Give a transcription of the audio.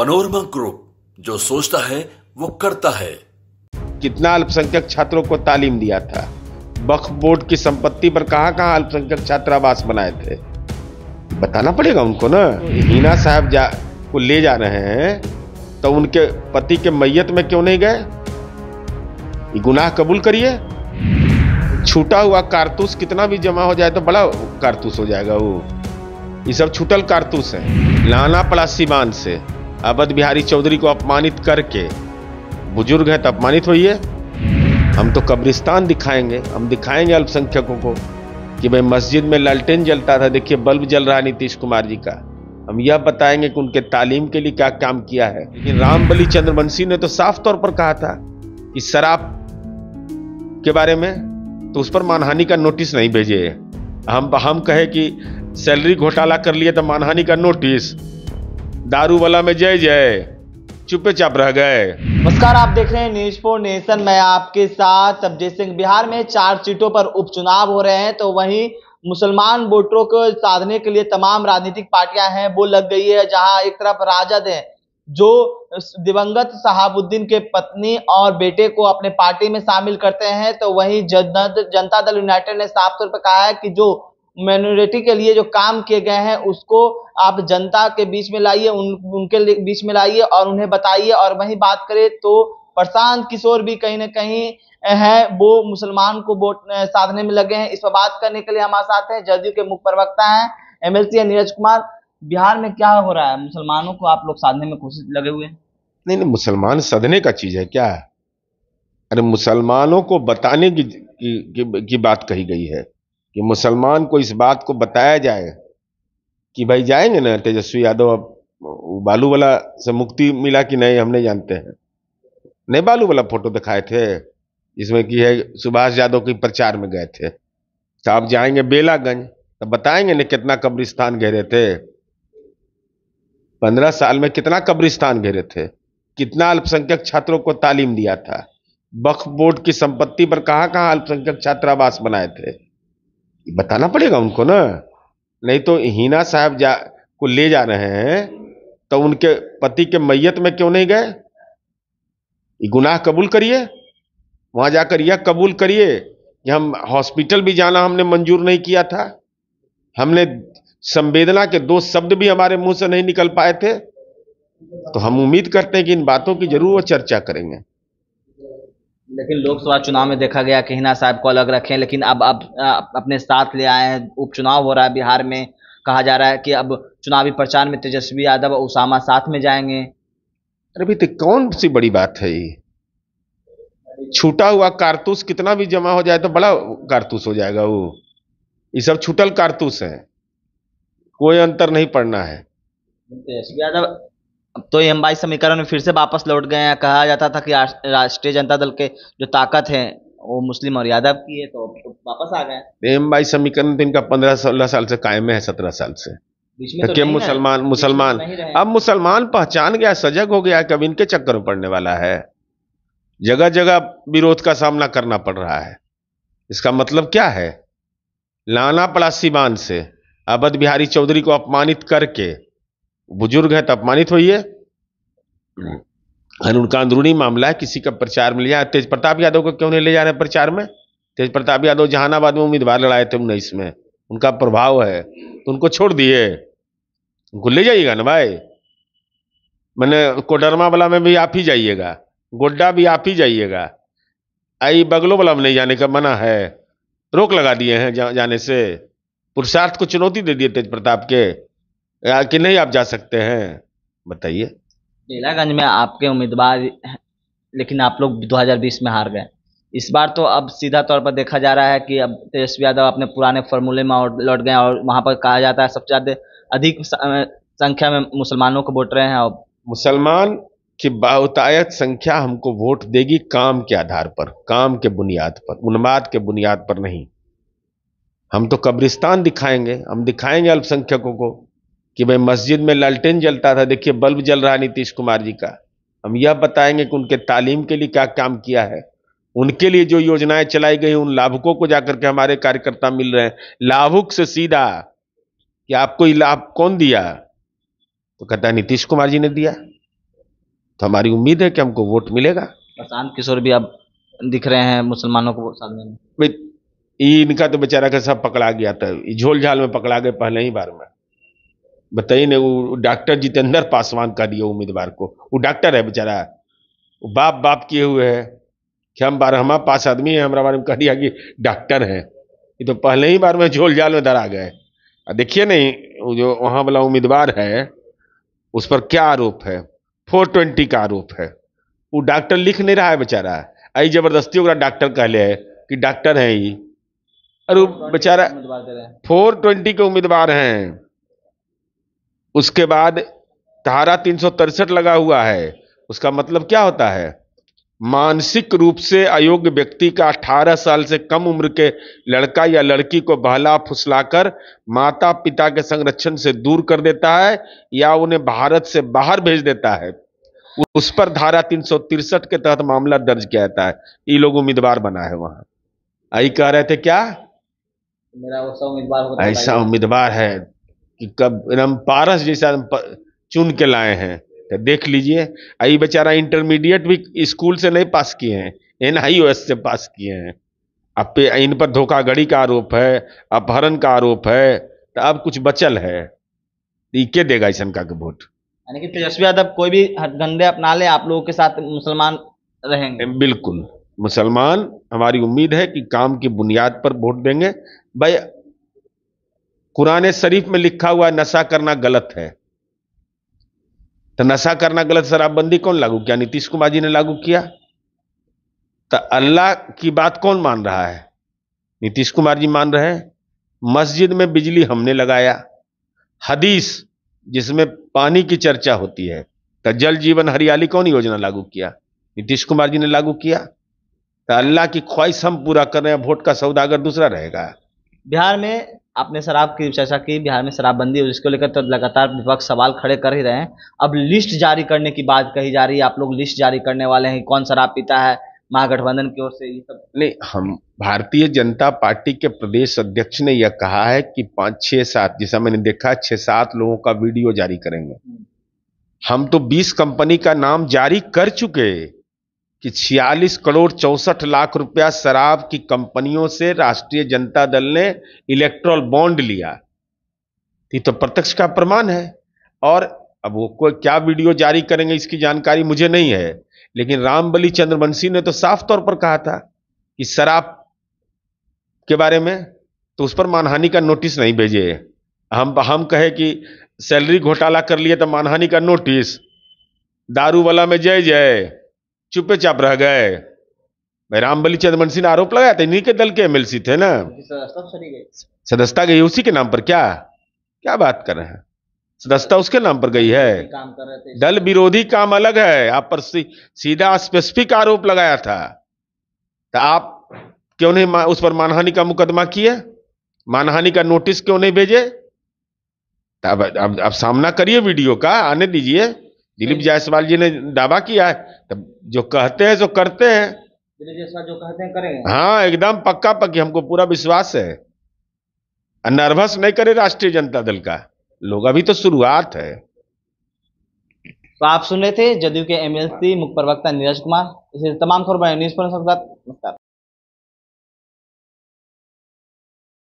Panorama group जो सोचता है वो करता है कितना अल्पसंख्यक छात्रों को तालीम दिया था बख बोर्ड की संपत्ति पर कहां कहां अल्पसंख्यक छात्रावास बनाए थे बताना पड़ेगा उनको ना हीना साहब जा को ले जा रहे हैं तो उनके पति के मैयत में क्यों नहीं गए गुनाह कबूल करिए छूटा हुआ कारतूस कितना भी जमा हो जाए तो बड़ा कारतूस हो जाएगा वो ये सब छूटल कारतूस है लाना पड़ा सीमान से अवध बिहारी चौधरी को अपमानित करके बुजुर्ग हैं तो अपमानित होइए हम तो कब्रिस्तान दिखाएंगे हम दिखाएंगे अल्पसंख्यकों को कि भाई मस्जिद में लालटेन जलता था देखिए बल्ब जल रहा नीतीश कुमार जी का हम यह बताएंगे कि उनके तालीम के लिए क्या काम किया है लेकिन रामबली चंद्रवंशी ने तो साफ तौर पर कहा था कि शराब के बारे में तो उस पर मानहानि का नोटिस नहीं भेजे हम हम कहे कि सैलरी घोटाला कर लिए तो मानहानि का नोटिस दारू वाला में जय जय चुपे चाप रह गए नमस्कार आप देख रहे हैं न्यूज फोर नेशन मैं आपके साथ अभिजीत सिंह बिहार में चार सीटों पर उपचुनाव हो रहे हैं तो वहीं मुसलमान वोटरों को साधने के लिए तमाम राजनीतिक पार्टियां हैं वो लग गई है जहां एक तरफ राजद है जो दिवंगत शहाबुद्दीन के पत्नी और बेटे को अपने पार्टी में शामिल करते हैं तो वहीं जनता दल यूनाइटेड ने साफ तौर पर कहा है कि जो माइनोरिटी के लिए जो काम किए गए हैं उसको आप जनता के बीच में लाइए उन उनके बीच में लाइए और उन्हें बताइए और वहीं बात करें तो प्रशांत किशोर भी कहीं ना कहीं है वो मुसलमान को वोट साधने में लगे हैं इस पर बात करने के लिए हमारे साथ हैं जदयू के मुख्य प्रवक्ता हैं एमएलसी नीरज कुमार बिहार में क्या हो रहा है मुसलमानों को आप लोग साधने में कोशिश लगे हुए हैं नहीं नहीं मुसलमान साधने का चीज है क्या है अरे मुसलमानों को बताने की, की, की, की बात कही गई है कि मुसलमान को इस बात को बताया जाए कि भाई जाएंगे ना तेजस्वी यादव अब बालू वाला से मुक्ति मिला कि नहीं हम नहीं जानते हैं नहीं बालू वाला फोटो दिखाए थे इसमें कि है सुभाष यादव के प्रचार में गए थे तो आप जाएंगे बेलागंज तो बताएंगे ना कितना कब्रिस्तान घेरे थे पंद्रह साल में कितना कब्रिस्तान घेरे थे कितना अल्पसंख्यक छात्रों को तालीम दिया था बख बोर्ड की संपत्ति पर कहाँ कहाँ अल्पसंख्यक छात्रावास बनाए थे बताना पड़ेगा उनको ना नहीं तो हीना साहब जा को ले जा रहे हैं तो उनके पति के मैयत में क्यों नहीं गए गुनाह कबूल करिए वहां जाकर यह कबूल करिए कि हम हॉस्पिटल भी जाना हमने मंजूर नहीं किया था हमने संवेदना के दो शब्द भी हमारे मुंह से नहीं निकल पाए थे तो हम उम्मीद करते हैं कि इन बातों की जरूर वो चर्चा करेंगे लेकिन लोकसभा चुनाव में देखा गया कि हिना साहब को अलग रखें लेकिन अब अब अपने साथ ले आए हैं उपचुनाव हो रहा है बिहार में कहा जा रहा है कि अब चुनावी प्रचार में तेजस्वी यादव और उसामा साथ में जाएंगे अरे तो कौन सी बड़ी बात है ये छूटा हुआ कारतूस कितना भी जमा हो जाए तो बड़ा कारतूस हो जाएगा वो ये सब छूटल कारतूस है कोई अंतर नहीं पड़ना है तेजस्वी यादव तो एम बाई समीकरण में फिर से वापस लौट गए हैं कहा जाता था कि राष्ट्रीय जनता दल के जो ताकत है वो मुस्लिम और यादव की है तो वापस आ गए एम बाई समीकरण तो इनका पंद्रह सोलह साल से कायम है सत्रह साल से तो तो मुसलमान मुसलमान अब मुसलमान पहचान गया सजग हो गया कब इनके चक्कर में पड़ने वाला है जगह जगह विरोध का सामना करना पड़ रहा है इसका मतलब क्या है लाना पड़ा सीमान से अवध बिहारी चौधरी को अपमानित करके बुजुर्ग है तो अपमानित होइए उनका अंदरूनी मामला है किसी का प्रचार में जाए तेज प्रताप यादव को क्यों नहीं ले जा रहे प्रचार में तेज प्रताप यादव जहानाबाद में उम्मीदवार लड़ाए थे उन्नीस में उनका प्रभाव है तो उनको छोड़ दिए उनको ले जाइएगा ना भाई मैंने कोडरमा वाला में भी आप ही जाइएगा गोड्डा भी आप ही जाइएगा आई बगलो वाला में नहीं जाने का मना है रोक लगा दिए हैं जा, जाने से पुरुषार्थ को चुनौती दे दिए तेज प्रताप के कि नहीं आप जा सकते हैं बताइए बेलागंज में आपके उम्मीदवार लेकिन आप लोग 2020 में हार गए इस बार तो अब सीधा तौर पर देखा जा रहा है कि अब तेजस्वी यादव अपने पुराने फॉर्मूले में लौट गए और वहाँ पर कहा जाता है सबसे ज़्यादा अधिक संख्या में मुसलमानों को वोट रहे हैं और मुसलमान की बहुतायत संख्या हमको वोट देगी काम के आधार पर काम के बुनियाद पर उन्माद के बुनियाद पर नहीं हम तो कब्रिस्तान दिखाएंगे हम दिखाएंगे अल्पसंख्यकों को कि भाई मस्जिद में लालटेन जलता था देखिए बल्ब जल रहा नीतीश कुमार जी का हम यह बताएंगे कि उनके तालीम के लिए क्या काम किया है उनके लिए जो योजनाएं चलाई गई उन लाभुकों को जाकर के हमारे कार्यकर्ता मिल रहे हैं लाभुक से सीधा कि आपको ये लाभ कौन दिया तो कहता नीतीश कुमार जी ने दिया तो हमारी उम्मीद है कि हमको वोट मिलेगा प्रशांत किशोर भी अब दिख रहे हैं मुसलमानों को सामने इनका तो बेचारा कैसा पकड़ा गया था झोलझाल में पकड़ा गए पहले ही बार में बताइए ना वो डॉक्टर जितेंद्र पासवान का दिया उम्मीदवार को वो डॉक्टर है बेचारा वो बाप बाप किए हुए है कि हम बार हमारा पास आदमी है हमारा बारे में कह दिया कि डॉक्टर है ये तो पहले ही बार में झोल जाल में धरा गए देखिए नहीं वो जो वहाँ वाला उम्मीदवार है उस पर क्या आरोप है फोर ट्वेंटी का आरोप है वो डॉक्टर लिख नहीं रहा है बेचारा आई जबरदस्ती वाला डॉक्टर कहले है कि डॉक्टर है ही अरे बेचारा फोर ट्वेंटी के उम्मीदवार हैं उसके बाद धारा तीन लगा हुआ है उसका मतलब क्या होता है मानसिक रूप से अयोग्य व्यक्ति का 18 साल से कम उम्र के लड़का या लड़की को बहला फुसलाकर माता पिता के संरक्षण से दूर कर देता है या उन्हें भारत से बाहर भेज देता है उस पर धारा तीन के तहत मामला दर्ज किया जाता है ये लोग उम्मीदवार बना है वहां आई कह रहे थे क्या मेरा ऐसा उम्मीदवार है कब एकदम पारस जैसा चुन के लाए हैं तो देख लीजिए आई बेचारा इंटरमीडिएट भी स्कूल से नहीं पास किए हैं एन आई से पास किए हैं अब पे इन पर धोखाधड़ी का आरोप है अपहरण का आरोप है तो अब कुछ बचल है ये के देगा ऐसा का वोट यानी कि तेजस्वी यादव कोई भी हथगंडे अपना ले आप लोगों के साथ मुसलमान रहेंगे बिल्कुल मुसलमान हमारी उम्मीद है कि काम की बुनियाद पर वोट देंगे भाई कुरान शरीफ में लिखा हुआ नशा करना गलत है तो नशा करना गलत शराबबंदी कौन लागू किया नीतीश कुमार जी ने लागू किया तो अल्लाह की बात कौन मान रहा है नीतीश कुमार जी मान रहे हैं मस्जिद में बिजली हमने लगाया हदीस जिसमें पानी की चर्चा होती है तो जल जीवन हरियाली कौन योजना लागू किया नीतीश कुमार जी ने लागू किया तो अल्लाह की ख्वाहिश हम पूरा कर रहे हैं वोट का सौदागर दूसरा रहेगा बिहार में आपने शराब की चर्चा की बिहार में शराबबंदी जिसको लेकर तो लगातार विपक्ष सवाल खड़े कर ही रहे हैं अब लिस्ट जारी करने की बात कही जा रही है आप लोग लिस्ट जारी करने वाले हैं कौन शराब पीता है महागठबंधन की ओर से ये सब नहीं हम भारतीय जनता पार्टी के प्रदेश अध्यक्ष ने यह कहा है कि पांच छह सात जैसा मैंने देखा छह सात लोगों का वीडियो जारी करेंगे हम्म। हम तो बीस कंपनी का नाम जारी कर चुके कि 46 करोड़ चौसठ लाख रुपया शराब की कंपनियों से राष्ट्रीय जनता दल ने इलेक्ट्रोल बॉन्ड लिया ये तो प्रत्यक्ष का प्रमाण है और अब वो कोई क्या वीडियो जारी करेंगे इसकी जानकारी मुझे नहीं है लेकिन रामबली चंद्रवंशी ने तो साफ तौर पर कहा था कि शराब के बारे में तो उस पर मानहानि का नोटिस नहीं भेजे हम हम कहे कि सैलरी घोटाला कर लिए तो मानहानि का नोटिस दारू वाला में जय जय चुपे चाप रह गए भाई रामबली चंद्रमनसी ने आरोप लगाया था इन्हीं के दल के एमएलसी थे ना तो सदस्यता गई उसी के नाम पर क्या क्या बात कर रहे हैं सदस्यता उसके नाम पर गई है दल विरोधी काम अलग है आप पर सीधा स्पेसिफिक आरोप लगाया था तो आप क्यों नहीं उस पर मानहानि का मुकदमा किया मानहानि का नोटिस क्यों नहीं भेजे तो अब अब, अब सामना करिए वीडियो का आने दीजिए दिलीप जायसवाल जी ने दावा किया है तब तो जो कहते हैं जो करते हैं दिलीप जायसवाल जो कहते हैं करेंगे हाँ एकदम पक्का पक्की हमको पूरा विश्वास है नर्वस नहीं करे राष्ट्रीय जनता दल का लोग अभी तो शुरुआत है तो आप सुन रहे थे जदयू के एमएलसी मुख्य प्रवक्ता नीरज कुमार इसे तमाम खबर न्यूज पर नमस्कार